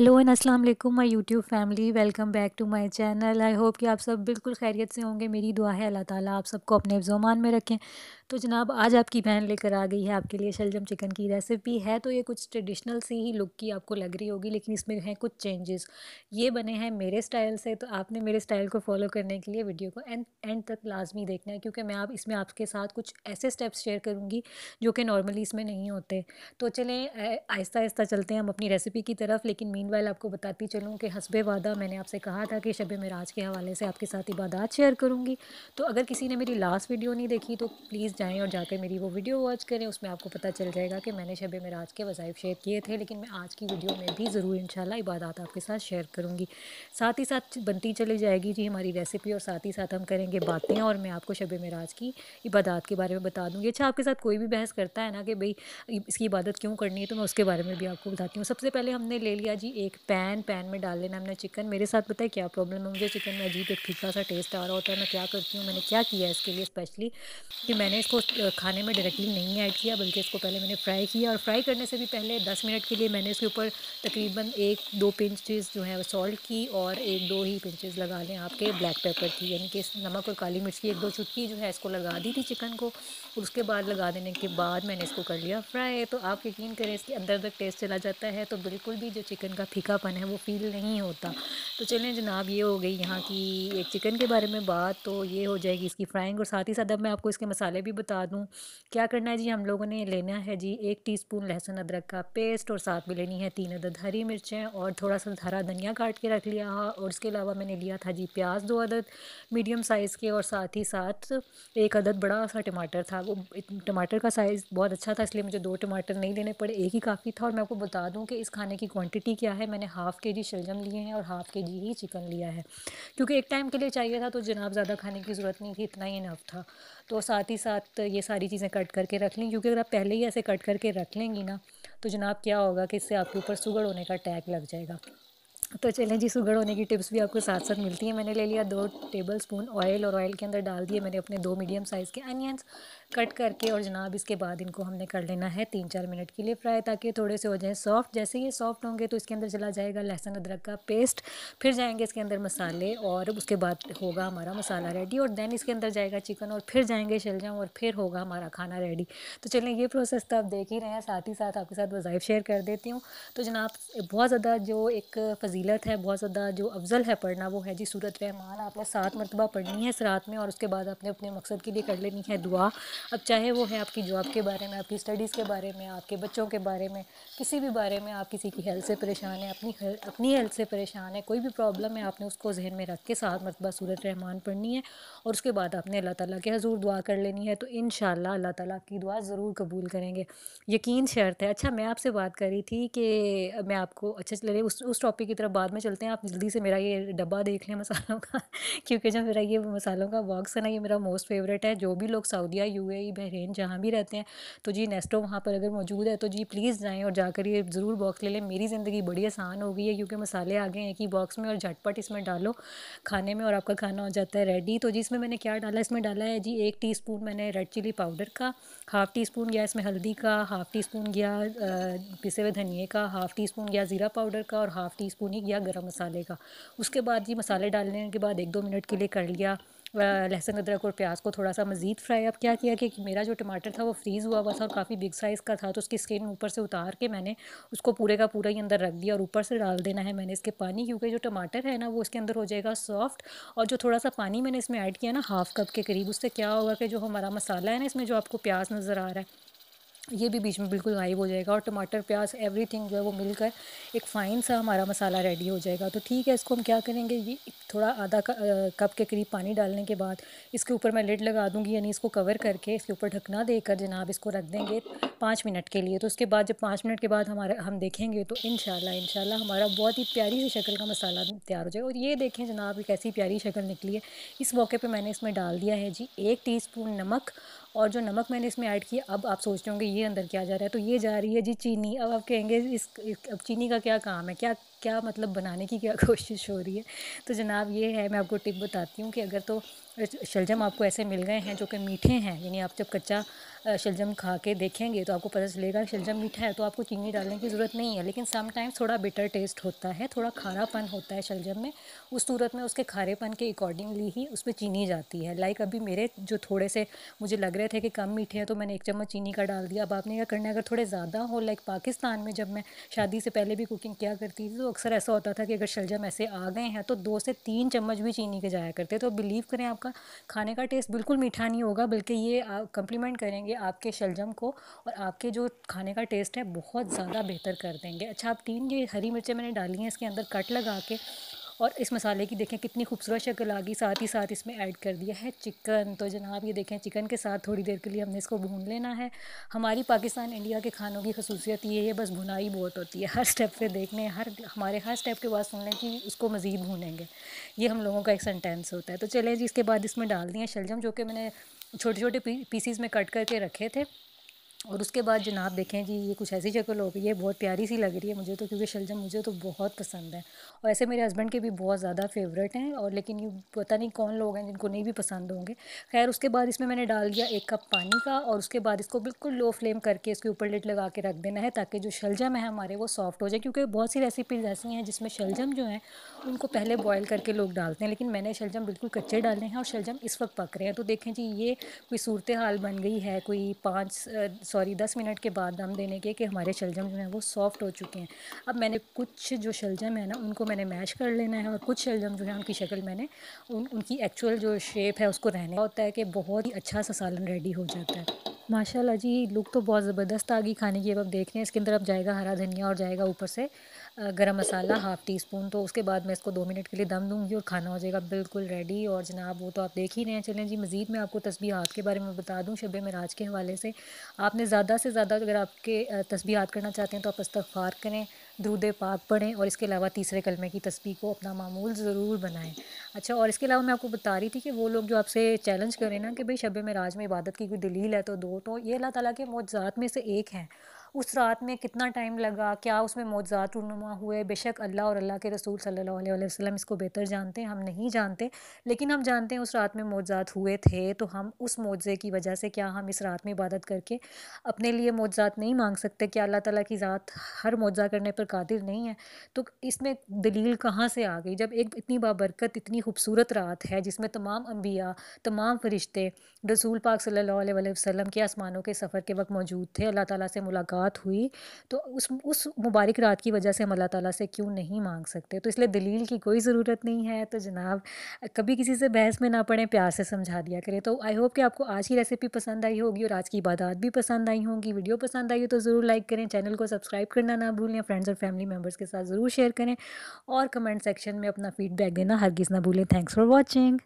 hello and अस्सलाम वालेकुम my YouTube family welcome back to my channel I hope कि आप सब बिल्कुल खैरियत से होंगे मेरी दुआ है अल्लाह ताला आप सबको अपने जोमान में रखें तो जनाब आज आपकी बहन लेकर आ गई है आपके लिए शलजम चिकन की रेसिपी है तो ये कुछ ट्रेडिशनल सी ही लुक की आपको लग रही होगी लेकिन इसमें हैं कुछ चेंजेस ये बने हैं मेरे स्टाइल से तो आपने मेरे स्टाइल को फॉलो करने के लिए वीडियो को एंड एंड तक लाजमी देखना है क्योंकि मैं आप इसमें आपके साथ कुछ ऐसे स्टेप्स शेयर करूँगी जो कि नॉर्मली इसमें नहीं होते तो चलें आहिस्ता आहिस्ता चलते हैं हम अपनी रेसिपी की तरफ लेकिन मीन मीनवाइल आपको बताती चलूँ कि हसब वादा मैंने आपसे कहा था कि शब मराज के हवाले से आपके साथ इबादत शेयर करूँगी तो अगर किसी ने मेरी लास्ट वीडियो नहीं देखी तो प्लीज़ जाएँ और जाकर मेरी वो वीडियो वॉच करें उसमें आपको पता चल जाएगा कि मैंने शब मराज के वज़ाइफ शेयर किए थे लेकिन मैं आज की वीडियो में भी ज़रूर इन इबादत आपके साथ शेयर करूँगी साथ ही साथ बनती चली जाएगी जी हमारी रेसिपी और साथ ही साथ हम करेंगे बातें और मैं आपको शब मराज की इबादत के बारे में बता दूँगी अच्छा आपके साथ कोई भी बहस करता है ना कि भाई इसकी इबादत क्यों करनी है तो मैं उसके बारे में भी आपको बताती हूँ सबसे पहले हमने ले लिया जी एक पैन पैन में डाल लेना हमने चिकन मेरे साथ पता है क्या प्रॉब्लम है मुझे चिकन में अजीब एक फीका सा टेस्ट आ रहा होता है मैं क्या करती हूँ मैंने क्या किया इसके लिए स्पेशली कि मैंने इसको खाने में डायरेक्टली नहीं ऐड किया बल्कि इसको पहले मैंने फ्राई किया और फ्राई करने से भी पहले दस मिनट के लिए मैंने इसके ऊपर तकरीबन एक दो पिंचज़ जो है सॉल्ट की और एक दो ही पिंचज़ लगा लें आपके ब्लैक पेपर की यानी कि नमक और काली मिर्च की एक दो चुटकी जो है इसको लगा दी थी चिकन को उसके बाद लगा देने के बाद मैंने इसको कर लिया फ्राई तो आप यकीन करें इसके अंदर तक टेस्ट चला जाता है तो बिल्कुल भी जो चिकन का फीकापन है वो फील नहीं होता तो चलें जनाब ये हो गई यहाँ की चिकन के बारे में बात तो ये हो जाएगी इसकी फ्राइंग और साथ ही साथ अब मैं आपको इसके मसाले भी बता दूँ क्या करना है जी हम लोगों ने लेना है जी एक टी लहसुन अदरक का पेस्ट और साथ में लेनी है तीन अदद हरी मिर्चें और थोड़ा सा हरा धनिया काट के रख लिया और उसके अलावा मैंने लिया था जी प्याज दो अदद मीडियम साइज़ के और साथ ही साथ एक अदद बड़ा सा टमाटर था वो टमाटर का साइज़ बहुत अच्छा था इसलिए मुझे दो टमाटर नहीं लेने पड़े एक ही काफ़ी था और मैं आपको बता दूँ कि इस खाने की क्वांटिटी क्या किया है मैंने हाफ़ के जी शलजम लिए हैं और हाफ़ के जी ही चिकन लिया है क्योंकि एक टाइम के लिए चाहिए था तो जनाब ज़्यादा खाने की ज़रूरत नहीं थी इतना ही इनफ था तो साथ ही साथ ये सारी चीज़ें कट करके रख लें क्योंकि अगर आप पहले ही ऐसे कट करके रख लेंगी ना तो जनाब क्या होगा कि इससे आपके ऊपर सुगर होने का टैग लग जाएगा तो चलें जी सुगर होने की टिप्स भी आपको साथ साथ मिलती है मैंने ले लिया दो टेबल स्पून ऑयल और ऑयल के अंदर डाल दिए मैंने अपने दो मीडियम साइज़ के अनियंस कट करके और जनाब इसके बाद इनको हमने कर लेना है तीन चार मिनट के लिए फ्राई ताकि थोड़े से हो जाए सॉफ्ट जैसे ये सॉफ्ट होंगे तो इसके अंदर चला जाएगा लहसुन अदरक का पेस्ट फिर जाएंगे इसके अंदर मसाले और उसके बाद होगा हमारा मसाला रेडी और देन इसके अंदर जाएगा चिकन और फिर जाएंगे शलजम और फिर होगा हमारा खाना रेडी तो चलें ये प्रोसेस तो आप देख ही रहे हैं साथ ही साथ आपके साथ वज़ाइफ शेयर कर देती हूँ तो जनाब बहुत ज़्यादा जो एक फजी फजीलत है बहुत ज़्यादा जो अफजल है पढ़ना वो है जी सूरत रहमान आपने सात मरतबा पढ़नी है रात में और उसके बाद आपने अपने मकसद के लिए कर लेनी है दुआ अब चाहे वो है आपकी जॉब के बारे में आपकी स्टडीज़ के बारे में आपके बच्चों के बारे में किसी भी बारे में आप किसी की हेल्थ से परेशान है अपनी अपनी हेल्थ से परेशान है कोई भी प्रॉब्लम है आपने उसको जहन में रख के सात मरतबा सूरत रहमान पढ़नी है और उसके बाद आपने अल्लाह ताला के हजूर दुआ कर लेनी है तो इन अल्लाह ताला की दुआ ज़रूर कबूल करेंगे यकीन शर्त है अच्छा मैं आपसे बात कर रही थी कि मैं आपको अच्छा चले उस उस टॉपिक की तरफ बाद में चलते हैं आप जल्दी से मेरा ये डब्बा देख लें मसालों का क्योंकि जो मेरा ये मसालों का बॉक्स है ना ये मेरा मोस्ट फेवरेट है जो भी लोग सऊदिया यू ए बहरीन जहाँ भी रहते हैं तो जी नेस्टो वहाँ पर अगर मौजूद है तो जी प्लीज़ जाएँ और जाकर ये ज़रूर बॉक्स ले लें मेरी ज़िंदगी बड़ी आसान हो गई है क्योंकि मसाले आ गए हैं कि बॉक्स में और झटपट इसमें डालो खाने में और आपका खाना हो जाता है रेडी तो जी इसमें मैंने क्या डाला इसमें डाला है जी एक टी मैंने रेड चिली पाउडर का हाफ़ टी स्पून गया इसमें हल्दी का हाफ़ टी स्पून गया पिसे हुए धनिए का हाफ़ टी स्पून गया ज़ीरा पाउडर का और हाफ़ टी स्पून या गरम मसाले का उसके बाद ये मसाले डालने के बाद एक दो मिनट के लिए कर लिया लहसुन अदरक और प्याज को थोड़ा सा मज़ीद फ्राई अब क्या किया कि मेरा जो टमाटर था वो फ्रीज़ हुआ हुआ था और काफ़ी बिग साइज़ का था तो उसकी स्किन ऊपर से उतार के मैंने उसको पूरे का पूरा ही अंदर रख दिया और ऊपर से डाल देना है मैंने इसके पानी क्योंकि जो टमाटर है ना वो इसके अंदर हो जाएगा सॉफ्ट और जो थोड़ा सा पानी मैंने इसमें ऐड किया ना हाफ़ कप के करीब उससे क्या होगा कि जो हमारा मसाला है ना इसमें जो आपको प्याज नज़र आ रहा है ये भी बीच में बिल्कुल गायब हो जाएगा और टमाटर प्याज एवरीथिंग जो है वो मिलकर एक फ़ाइन सा हमारा मसाला रेडी हो जाएगा तो ठीक है इसको हम क्या करेंगे ये थोड़ा आधा कप के करीब पानी डालने के बाद इसके ऊपर मैं लिड लगा दूँगी यानी इसको कवर करके इसके ऊपर ढकना देकर जनाब इसको रख देंगे पाँच मिनट के लिए तो उसके बाद जब पाँच मिनट के बाद हमारा हम देखेंगे तो इन शाला हमारा बहुत ही प्यारी सी शक्ल का मसाला तैयार हो जाएगा और ये देखें जनाब एक ऐसी प्यारी शक्ल निकली है इस मौके पर मैंने इसमें डाल दिया है जी एक टी नमक और जो नमक मैंने इसमें ऐड किया अब आप सोच रहे होंगे ये अंदर किया जा रहा है तो ये जा रही है जी चीनी अब आप कहेंगे इस अब चीनी का क्या काम है क्या क्या मतलब बनाने की क्या कोशिश हो रही है तो जनाब ये है मैं आपको टिप बताती हूँ कि अगर तो शलजम आपको ऐसे मिल गए हैं जो कि मीठे हैं यानी आप जब कच्चा शलजम खा के देखेंगे तो आपको पता चलेगा शलजम मीठा है तो आपको चीनी डालने की ज़रूरत नहीं है लेकिन समटाइम्स थोड़ा बिटर टेस्ट होता है थोड़ा खारापन होता है शलजम में उस सूरत में उसके खारेपन के अकॉर्डिंगली ही उस पर चीनी जाती है लाइक अभी मेरे जो थोड़े से मुझे लग रहे थे कि कम मीठे हैं तो मैंने एक चम्मच चीनी का डाल दिया अब आपने क्या करना है अगर थोड़े ज़्यादा हो लाइक पाकिस्तान में जब मैं शादी से पहले भी कुकिंग क्या करती थी तो अक्सर ऐसा होता था कि अगर शलजम ऐसे आ गए हैं तो दो से तीन चम्मच भी चीनी के जाया करते तो बिलीव करें आपका खाने का टेस्ट बिल्कुल मीठा नहीं होगा बल्कि ये आप कंप्लीमेंट करेंगे आपके शलजम को और आपके जो खाने का टेस्ट है बहुत ज़्यादा बेहतर कर देंगे अच्छा आप तीन ये हरी मिर्चें मैंने डाली हैं इसके अंदर कट लगा के और इस मसाले की देखें कितनी खूबसूरत शक्ल आ गई साथ ही साथ इसमें ऐड कर दिया है चिकन तो जनाब ये देखें चिकन के साथ थोड़ी देर के लिए हमने इसको भून लेना है हमारी पाकिस्तान इंडिया के खानों की खसूसियत ये है बस भुनाई बहुत होती है हर स्टेप पे देख लें हर हमारे हर स्टेप के बाद सुन लें कि उसको मज़ीद भूनेंगे ये हम लोगों का एक सेंटेंस होता है तो चले जी इसके बाद इसमें डाल दिए शलजम जो कि मैंने छोटे छोटे पीसीज में कट करके रखे थे और उसके बाद जनाब देखें जी ये कुछ ऐसी शक्ल हो गई है बहुत प्यारी सी लग रही है मुझे तो क्योंकि शलजम मुझे तो बहुत पसंद है और ऐसे मेरे हस्बैंड के भी बहुत ज़्यादा फेवरेट हैं और लेकिन ये पता नहीं कौन लोग हैं जिनको नहीं भी पसंद होंगे खैर उसके बाद इसमें मैंने डाल दिया एक कप पानी का और उसके बाद इसको बिल्कुल लो फ्लेम करके इसके ऊपर लिट लगा के रख देना है ताकि जो शलजम है हमारे वो सॉफ्ट हो जाए क्योंकि बहुत सी रेसिपीज़ ऐसी हैं जिसमें शलजम जो है उनको पहले बॉयल करके लोग डालते हैं लेकिन मैंने शलजम बिल्कुल कच्चे डालने हैं और शलजम इस वक्त पक रहे हैं तो देखें जी ये कोई सूरत हाल बन गई है कोई पाँच सॉरी दस मिनट के बाद दम देने के कि हमारे शलजम जो हैं वो सॉफ़्ट हो चुके हैं अब मैंने कुछ जो शलजम है ना उनको मैंने मैश कर लेना है और कुछ शलजम जो है उनकी शक्ल मैंने उन उनकी एक्चुअल जो शेप है उसको रहने होता है कि बहुत ही अच्छा सा सालन रेडी हो जाता है माशाल्लाह जी लुक तो बहुत ज़बरदस्त आ गई खाने की अब देख रहे हैं इसके अंदर अब जाएगा हरा धनिया और जाएगा ऊपर से गरम मसाला हाफ़ टी स्पून तो उसके बाद मैं इसको दो मिनट के लिए दम दूंगी और खाना हो जाएगा बिल्कुल रेडी और जनाब वो तो आप देख ही रहे हैं चलें जी मज़ीद मैं आपको तस्बीहात के बारे में बता दूँ शब मराज के हवाले से आपने ज़्यादा से ज़्यादा अगर आपके तस्बीहात करना चाहते हैं तो आप इस्तफ़ार करें दरूद पाक पढ़ें और इसके अलावा तीसरे कलमे की तस्बी को अपना मामूल ज़रूर बनाएँ अच्छा और इसके अलावा मैं आपको बता रही थी कि वो लोग जो आपसे चैलेंज करें ना कि भाई शब मराज में इबादत की कोई दलील है तो दो तो ये अल्लाह ताली के मौजात में से एक हैं उस रात में कितना टाइम लगा क्या उसमें मौजात रनुमा हुए बेशक अल्लाह और अल्लाह के रसूल सल्लल्लाहु अलैहि वसल्लम इसको बेहतर जानते हैं हम नहीं जानते लेकिन हम जानते हैं उस रात में मौजात हुए थे तो हम उस मौजे की वजह से क्या हम इस रात में इबादत करके अपने लिए मौजात नहीं मांग सकते क्या अल्लाह तला की ज़ात हर मौजा करने पर कादिर नहीं है तो इसमें दलील कहाँ से आ गई जब एक इतनी बाबरकत इतनी खूबसूरत रात है जिसमें तमाम अम्बिया तमाम फरिश्ते रसूल पाक सल्ला वसलम के आसमानों के सफ़र के वक्त मौजूद थे अल्लाह ताला से मुलाकात रात हुई तो उस उस मुबारक रात की वजह से हम अल्लाह ताला से क्यों नहीं मांग सकते तो इसलिए दलील की कोई ज़रूरत नहीं है तो जनाब कभी किसी से बहस में ना पड़ें प्यार से समझा दिया करें तो आई होप कि आपको आज की रेसिपी पसंद आई होगी और आज की इबादत भी पसंद आई होंगी वीडियो पसंद आई हो तो ज़रूर लाइक करें चैनल को सब्सक्राइब करना ना भूलें फ्रेंड्स और फैमिली मेम्बर्स के साथ ज़रूर शेयर करें और कमेंट सेक्शन में अपना फीडबैक देना हरगिज़ ना भूलें थैंक्स फॉर वॉचिंग